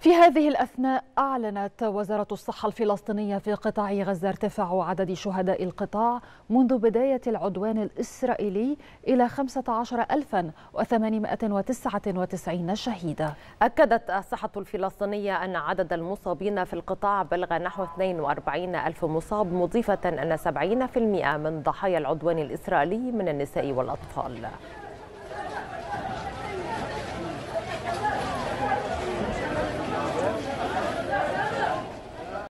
في هذه الأثناء أعلنت وزارة الصحة الفلسطينية في قطاع غزة ارتفاع عدد شهداء القطاع منذ بداية العدوان الإسرائيلي إلى 15899 شهيدا أكدت الصحة الفلسطينية أن عدد المصابين في القطاع بلغ نحو 42 ألف مصاب مضيفة أن 70% من ضحايا العدوان الإسرائيلي من النساء والأطفال